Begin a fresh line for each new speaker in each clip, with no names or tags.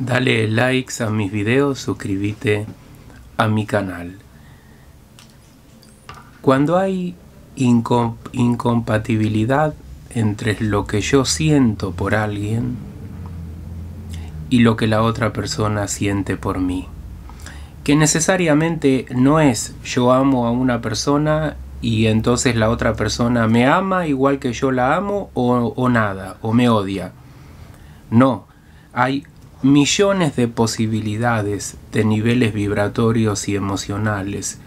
Dale likes a mis videos, suscríbete a mi canal. Cuando hay incompatibilidad entre lo que yo siento por alguien y lo que la otra persona siente por mí, que necesariamente no es yo amo a una persona y entonces la otra persona me ama igual que yo la amo o, o nada, o me odia. No, hay millones de posibilidades de niveles vibratorios y emocionales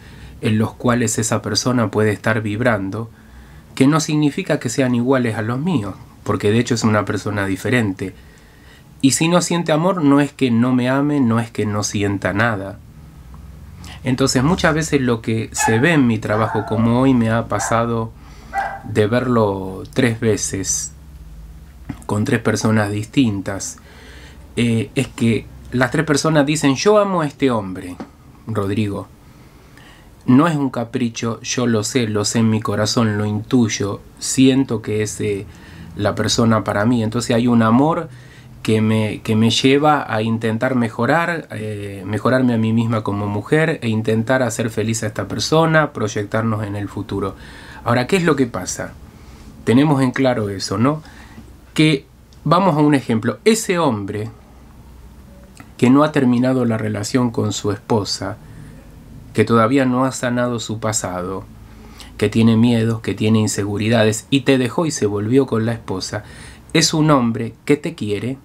en los cuales esa persona puede estar vibrando, que no significa que sean iguales a los míos, porque de hecho es una persona diferente. Y si no siente amor no es que no me ame, no es que no sienta nada. Entonces muchas veces lo que se ve en mi trabajo, como hoy me ha pasado de verlo tres veces, con tres personas distintas, eh, es que las tres personas dicen, yo amo a este hombre, Rodrigo. No es un capricho, yo lo sé, lo sé en mi corazón, lo intuyo, siento que es eh, la persona para mí. Entonces hay un amor que me, que me lleva a intentar mejorar, eh, mejorarme a mí misma como mujer e intentar hacer feliz a esta persona, proyectarnos en el futuro. Ahora, ¿qué es lo que pasa? Tenemos en claro eso, ¿no? Que vamos a un ejemplo. Ese hombre que no ha terminado la relación con su esposa, que todavía no ha sanado su pasado, que tiene miedos, que tiene inseguridades y te dejó y se volvió con la esposa, es un hombre que te quiere,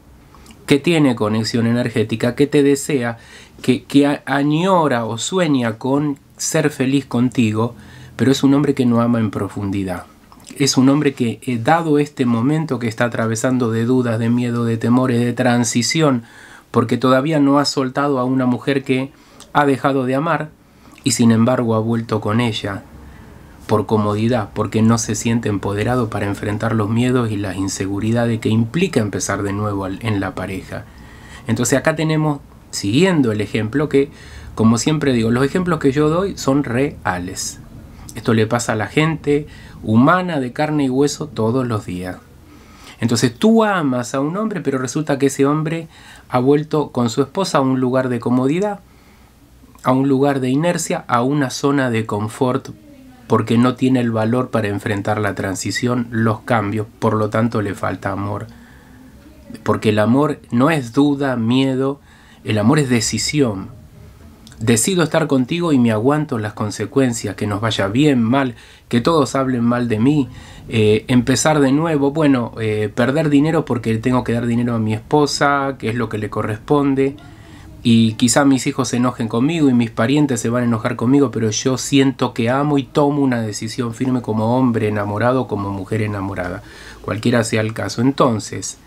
que tiene conexión energética, que te desea, que, que añora o sueña con ser feliz contigo, pero es un hombre que no ama en profundidad. Es un hombre que, eh, dado este momento que está atravesando de dudas, de miedo, de temores, de transición porque todavía no ha soltado a una mujer que ha dejado de amar y sin embargo ha vuelto con ella por comodidad, porque no se siente empoderado para enfrentar los miedos y las inseguridades que implica empezar de nuevo en la pareja. Entonces acá tenemos, siguiendo el ejemplo, que como siempre digo, los ejemplos que yo doy son reales. Esto le pasa a la gente humana de carne y hueso todos los días. Entonces tú amas a un hombre, pero resulta que ese hombre ha vuelto con su esposa a un lugar de comodidad, a un lugar de inercia, a una zona de confort, porque no tiene el valor para enfrentar la transición, los cambios, por lo tanto le falta amor. Porque el amor no es duda, miedo, el amor es decisión, Decido estar contigo y me aguanto las consecuencias, que nos vaya bien, mal, que todos hablen mal de mí, eh, empezar de nuevo, bueno, eh, perder dinero porque tengo que dar dinero a mi esposa, que es lo que le corresponde, y quizá mis hijos se enojen conmigo y mis parientes se van a enojar conmigo, pero yo siento que amo y tomo una decisión firme como hombre enamorado, como mujer enamorada, cualquiera sea el caso. Entonces,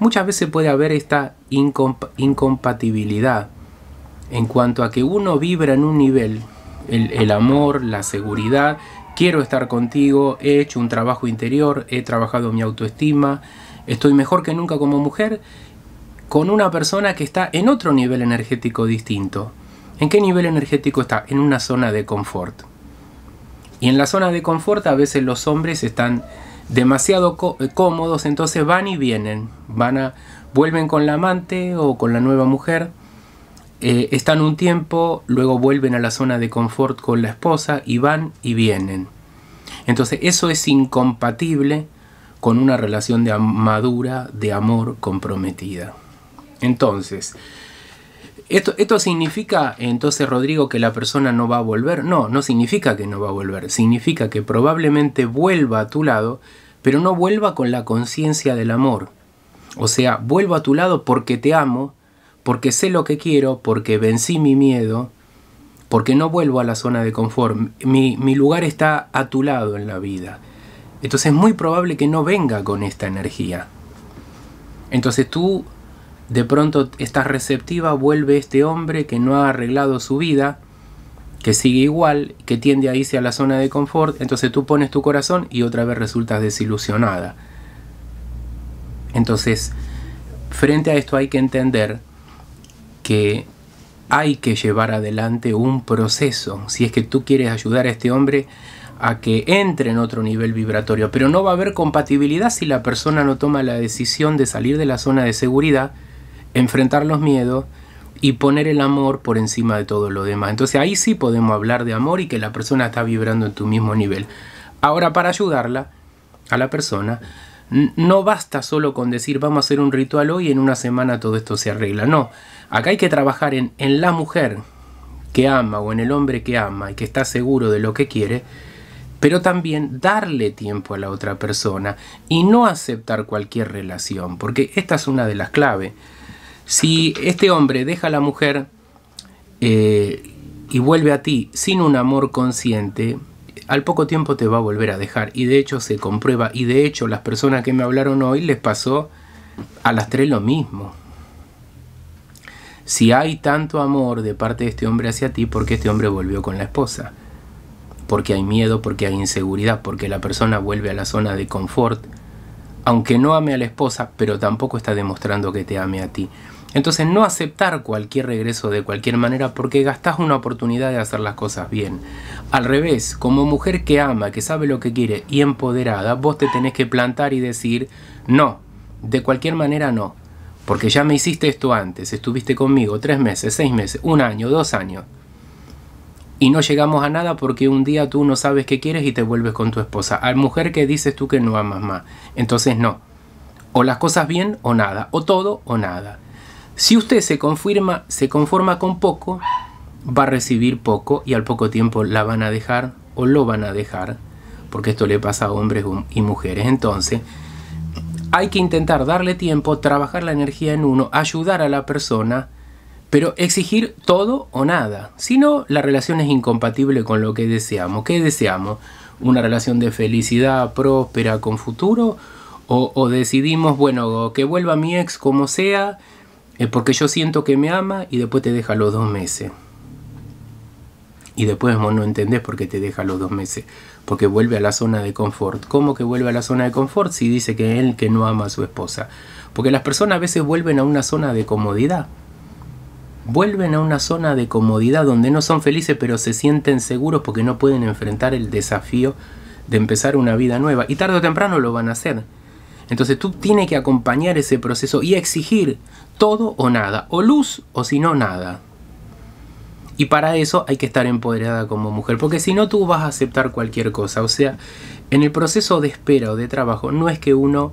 muchas veces puede haber esta incompatibilidad en cuanto a que uno vibra en un nivel, el, amor, la seguridad, quiero estar contigo, he hecho un trabajo interior, he trabajado mi autoestima, estoy mejor que nunca como mujer, con una persona que está en otro nivel energético distinto. ¿En qué nivel energético está? En una zona de confort. Y en la zona de confort a veces los hombres están demasiado eh, cómodos, entonces van y vienen, van a, vuelven con la amante o con la nueva mujer, eh, están un tiempo, luego vuelven a la zona de confort con la esposa y van y vienen. Entonces eso es incompatible con una relación de madura, de amor comprometida. Entonces, esto, ¿esto, significa entonces, Rodrigo, que la persona no va a volver? No, no significa que no va a volver, significa que probablemente vuelva a tu lado, pero no vuelva con la conciencia del amor. O sea, vuelvo a tu lado porque te amo, porque sé lo que quiero, porque vencí mi miedo, porque no vuelvo a la zona de confort. Mi, lugar está a tu lado en la vida. Entonces es muy probable que no venga con esta energía. Entonces tú de pronto estás receptiva, vuelve este hombre que no ha arreglado su vida, que sigue igual, que tiende a irse a la zona de confort, entonces tú pones tu corazón y otra vez resultas desilusionada. Entonces, frente a esto hay que entender que hay que llevar adelante un proceso si es que tú quieres ayudar a este hombre a que entre en otro nivel vibratorio, pero no va a haber compatibilidad si la persona no toma la decisión de salir de la zona de seguridad, enfrentar los miedos y poner el amor por encima de todo lo demás. Entonces ahí sí podemos hablar de amor y que la persona está vibrando en tu mismo nivel. Ahora para ayudarla a la persona, no basta solo con decir vamos a hacer un ritual hoy y en una semana todo esto se arregla. No, acá hay que trabajar en, la mujer que ama o en el hombre que ama y que está seguro de lo que quiere, pero también darle tiempo a la otra persona y no aceptar cualquier relación, porque esta es una de las claves. Si este hombre deja a la mujer eh, y vuelve a ti sin un amor consciente, al poco tiempo te va a volver a dejar. Y de hecho se comprueba. Y de hecho las personas que me hablaron hoy les pasó a las tres lo mismo. Si hay tanto amor de parte de este hombre hacia ti, ¿por qué este hombre volvió con la esposa? Porque hay miedo, porque hay inseguridad, porque la persona vuelve a la zona de confort. Aunque no ame a la esposa, pero tampoco está demostrando que te ame a ti. Entonces no aceptar cualquier regreso de cualquier manera porque gastás una oportunidad de hacer las cosas bien. Al revés, como mujer que ama, que sabe lo que quiere y empoderada, vos te tenés que plantar y decir, no, de cualquier manera no, porque ya me hiciste esto antes, estuviste conmigo tres meses, seis meses, un año, dos años. Y no llegamos a nada porque un día tú no sabes qué quieres y te vuelves con tu esposa. Al mujer que dices tú que no amas más. Entonces no. O las cosas bien o nada. O todo o nada. Si usted se, confirma, se conforma con poco, va a recibir poco y al poco tiempo la van a dejar o lo van a dejar, porque esto le pasa a hombres y mujeres. Entonces, hay que intentar darle tiempo, trabajar la energía en uno, ayudar a la persona, pero exigir todo o nada. Si no, la relación es incompatible con lo que deseamos. ¿Qué deseamos? ¿Una relación de felicidad próspera con futuro? ¿O, o decidimos, bueno, que vuelva mi ex como sea? Es porque yo siento que me ama y después te deja los dos meses. Y después vos no entendés por qué te deja los dos meses. Porque vuelve a la zona de confort. ¿Cómo que vuelve a la zona de confort si dice que él que no ama a su esposa? Porque las personas a veces vuelven a una zona de comodidad. Vuelven a una zona de comodidad donde no son felices pero se sienten seguros porque no pueden enfrentar el desafío de empezar una vida nueva. Y tarde o temprano lo van a hacer. Entonces tú tienes que acompañar ese proceso y exigir todo o nada, o luz o si no nada. Y para eso hay que estar empoderada como mujer, porque si no tú vas a aceptar cualquier cosa. O sea, en el proceso de espera o de trabajo no es que uno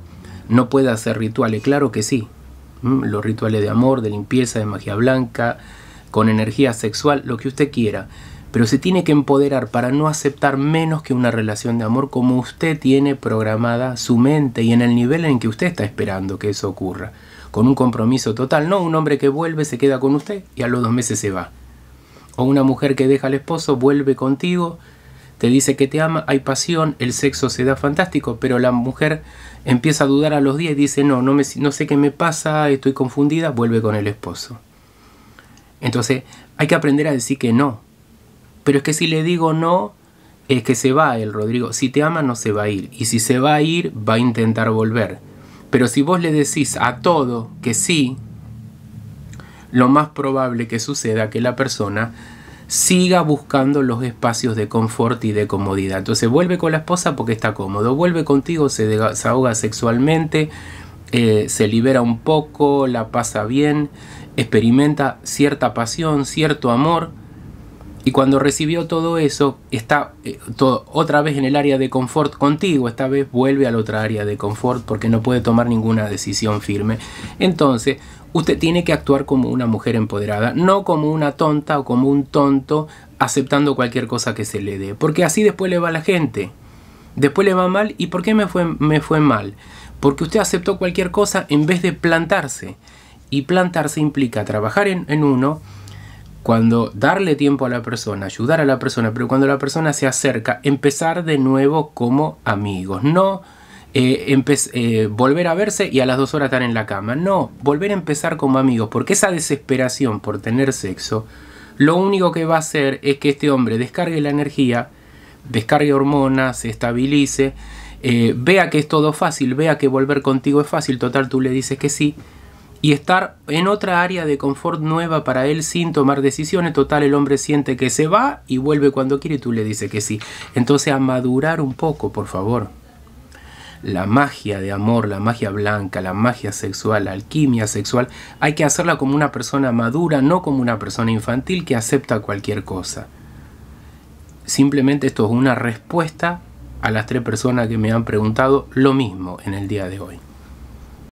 no pueda hacer rituales, claro que sí. Mm, los rituales de amor, de limpieza, de magia blanca, con energía sexual, lo que usted quiera pero se tiene que empoderar para no aceptar menos que una relación de amor como usted tiene programada su mente y en el nivel en que usted está esperando que eso ocurra, con un compromiso total, no un hombre que vuelve, se queda con usted y a los dos meses se va. O una mujer que deja al esposo, vuelve contigo, te dice que te ama, hay pasión, el sexo se da fantástico, pero la mujer empieza a dudar a los días y dice, no, no, me, no sé qué me pasa, estoy confundida, vuelve con el esposo. Entonces hay que aprender a decir que no, pero es que si le digo no, es que se va el Rodrigo. Si te ama, no se va a ir. Y si se va a ir, va a intentar volver. Pero si vos le decís a todo que sí, lo más probable que suceda que la persona siga buscando los espacios de confort y de comodidad. Entonces vuelve con la esposa porque está cómodo, vuelve contigo, se desahoga sexualmente, eh, se libera un poco, la pasa bien, experimenta cierta pasión, cierto amor y cuando recibió todo eso, está eh, otra vez en el área de confort contigo, esta vez vuelve al otra área de confort porque no puede tomar ninguna decisión firme. Entonces, usted tiene que actuar como una mujer empoderada, no como una tonta o como un tonto aceptando cualquier cosa que se le dé, porque así después le va la gente. Después le va mal. ¿Y por qué me fue, me fue mal? Porque usted aceptó cualquier cosa en vez de plantarse. Y plantarse implica trabajar en uno, cuando darle tiempo a la persona, ayudar a la persona, pero cuando la persona se acerca, empezar de nuevo como amigos. No eh, eh, volver a verse y a las dos horas estar en la cama. No, volver a empezar como amigos, porque esa desesperación por tener sexo, lo único que va a hacer es que este hombre descargue la energía, descargue hormonas, se estabilice, eh, vea que es todo fácil, vea que volver contigo es fácil, total tú le dices que sí, y estar en otra área de confort nueva para él sin tomar decisiones. Total, el hombre siente que se va y vuelve cuando quiere y tú le dices que sí. Entonces a madurar un poco, por favor. La magia de amor, la magia blanca, la magia sexual, la alquimia sexual, hay que hacerla como una persona madura, no como una persona infantil que acepta cualquier cosa. Simplemente esto es una respuesta a las tres personas que me han preguntado lo mismo en el día de hoy.